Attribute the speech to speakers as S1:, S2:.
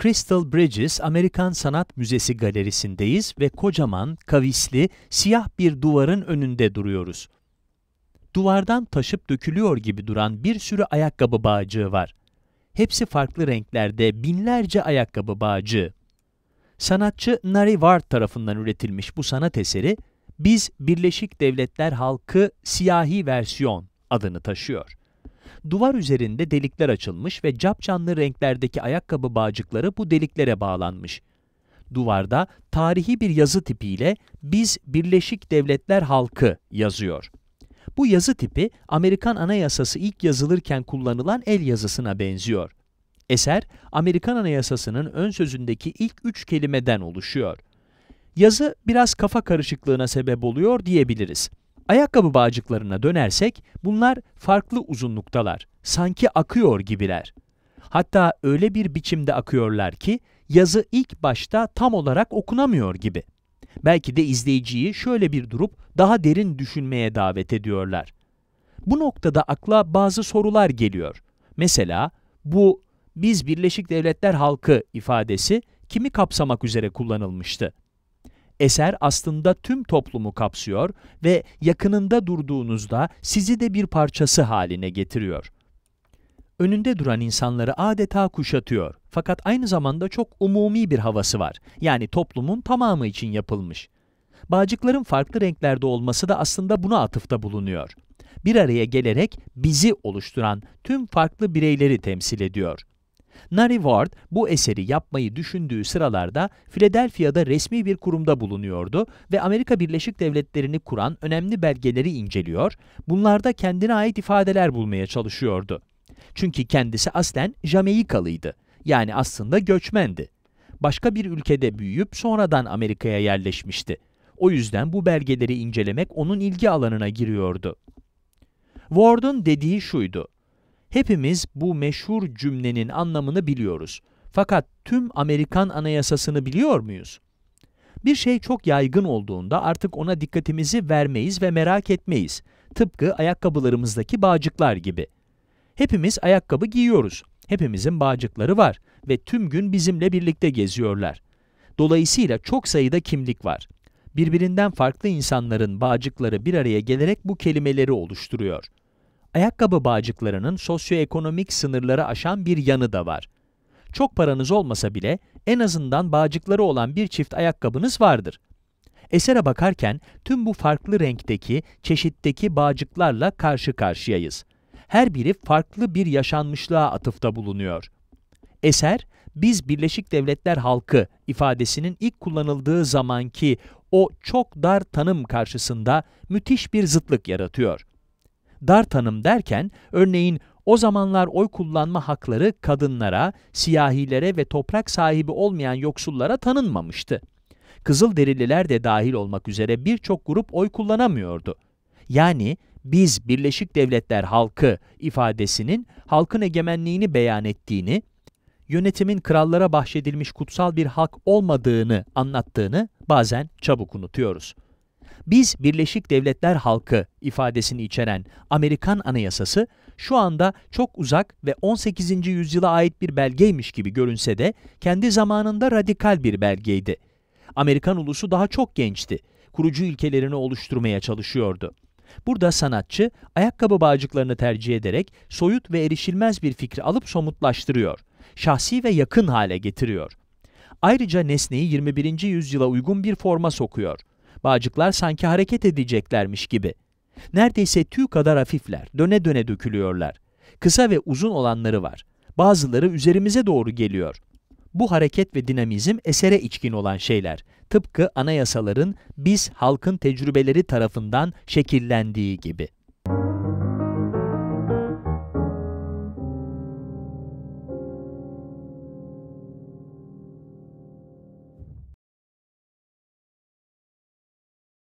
S1: Crystal Bridges Amerikan Sanat Müzesi galerisindeyiz ve kocaman, kavisli, siyah bir duvarın önünde duruyoruz. Duvardan taşıp dökülüyor gibi duran bir sürü ayakkabı bağcığı var. Hepsi farklı renklerde binlerce ayakkabı bağcığı. Sanatçı Nari Ward tarafından üretilmiş bu sanat eseri, Biz Birleşik Devletler Halkı Siyahi Versiyon adını taşıyor. Duvar üzerinde delikler açılmış ve capcanlı renklerdeki ayakkabı bağcıkları bu deliklere bağlanmış. Duvarda tarihi bir yazı tipiyle "Biz Birleşik Devletler Halkı" yazıyor. Bu yazı tipi Amerikan Anayasası ilk yazılırken kullanılan el yazısına benziyor. Eser, Amerikan Anayasası'nın ön sözündeki ilk üç kelimeden oluşuyor. Yazı biraz kafa karışıklığına sebep oluyor diyebiliriz. Ayakkabı bağcıklarına dönersek bunlar farklı uzunluktalar, sanki akıyor gibiler. Hatta öyle bir biçimde akıyorlar ki yazı ilk başta tam olarak okunamıyor gibi. Belki de izleyiciyi şöyle bir durup daha derin düşünmeye davet ediyorlar. Bu noktada akla bazı sorular geliyor. Mesela bu biz Birleşik Devletler halkı ifadesi kimi kapsamak üzere kullanılmıştı? Eser aslında tüm toplumu kapsıyor ve yakınında durduğunuzda sizi de bir parçası haline getiriyor. Önünde duran insanları adeta kuşatıyor fakat aynı zamanda çok umumi bir havası var. Yani toplumun tamamı için yapılmış. Bağcıkların farklı renklerde olması da aslında buna atıfta bulunuyor. Bir araya gelerek bizi oluşturan tüm farklı bireyleri temsil ediyor. Nari Ward bu eseri yapmayı düşündüğü sıralarda Philadelphia'da resmi bir kurumda bulunuyordu ve Amerika Birleşik Devletleri'ni kuran önemli belgeleri inceliyor, bunlarda kendine ait ifadeler bulmaya çalışıyordu. Çünkü kendisi aslen Jamayikalıydı, yani aslında göçmendi. Başka bir ülkede büyüyüp sonradan Amerika'ya yerleşmişti. O yüzden bu belgeleri incelemek onun ilgi alanına giriyordu. Ward'un dediği şuydu. Hepimiz bu meşhur cümlenin anlamını biliyoruz. Fakat tüm Amerikan anayasasını biliyor muyuz? Bir şey çok yaygın olduğunda artık ona dikkatimizi vermeyiz ve merak etmeyiz. Tıpkı ayakkabılarımızdaki bağcıklar gibi. Hepimiz ayakkabı giyiyoruz. Hepimizin bağcıkları var ve tüm gün bizimle birlikte geziyorlar. Dolayısıyla çok sayıda kimlik var. Birbirinden farklı insanların bağcıkları bir araya gelerek bu kelimeleri oluşturuyor ayakkabı bağcıklarının sosyoekonomik sınırları aşan bir yanı da var. Çok paranız olmasa bile en azından bağcıkları olan bir çift ayakkabınız vardır. Esere bakarken tüm bu farklı renkteki, çeşitteki bağcıklarla karşı karşıyayız. Her biri farklı bir yaşanmışlığa atıfta bulunuyor. Eser, biz Birleşik Devletler halkı ifadesinin ilk kullanıldığı zamanki o çok dar tanım karşısında müthiş bir zıtlık yaratıyor. Dar tanım derken, örneğin o zamanlar oy kullanma hakları kadınlara, siyahilere ve toprak sahibi olmayan yoksullara tanınmamıştı. Kızıl Kızılderililer de dahil olmak üzere birçok grup oy kullanamıyordu. Yani biz Birleşik Devletler halkı ifadesinin halkın egemenliğini beyan ettiğini, yönetimin krallara bahşedilmiş kutsal bir hak olmadığını anlattığını bazen çabuk unutuyoruz. Biz Birleşik Devletler halkı ifadesini içeren Amerikan Anayasası şu anda çok uzak ve 18. yüzyıla ait bir belgeymiş gibi görünse de kendi zamanında radikal bir belgeydi. Amerikan ulusu daha çok gençti. Kurucu ülkelerini oluşturmaya çalışıyordu. Burada sanatçı ayakkabı bağcıklarını tercih ederek soyut ve erişilmez bir fikri alıp somutlaştırıyor. Şahsi ve yakın hale getiriyor. Ayrıca nesneyi 21. yüzyıla uygun bir forma sokuyor. Bağcıklar sanki hareket edeceklermiş gibi. Neredeyse tüy kadar hafifler, döne döne dökülüyorlar. Kısa ve uzun olanları var. Bazıları üzerimize doğru geliyor. Bu hareket ve dinamizm esere içkin olan şeyler. Tıpkı anayasaların biz halkın tecrübeleri tarafından şekillendiği gibi.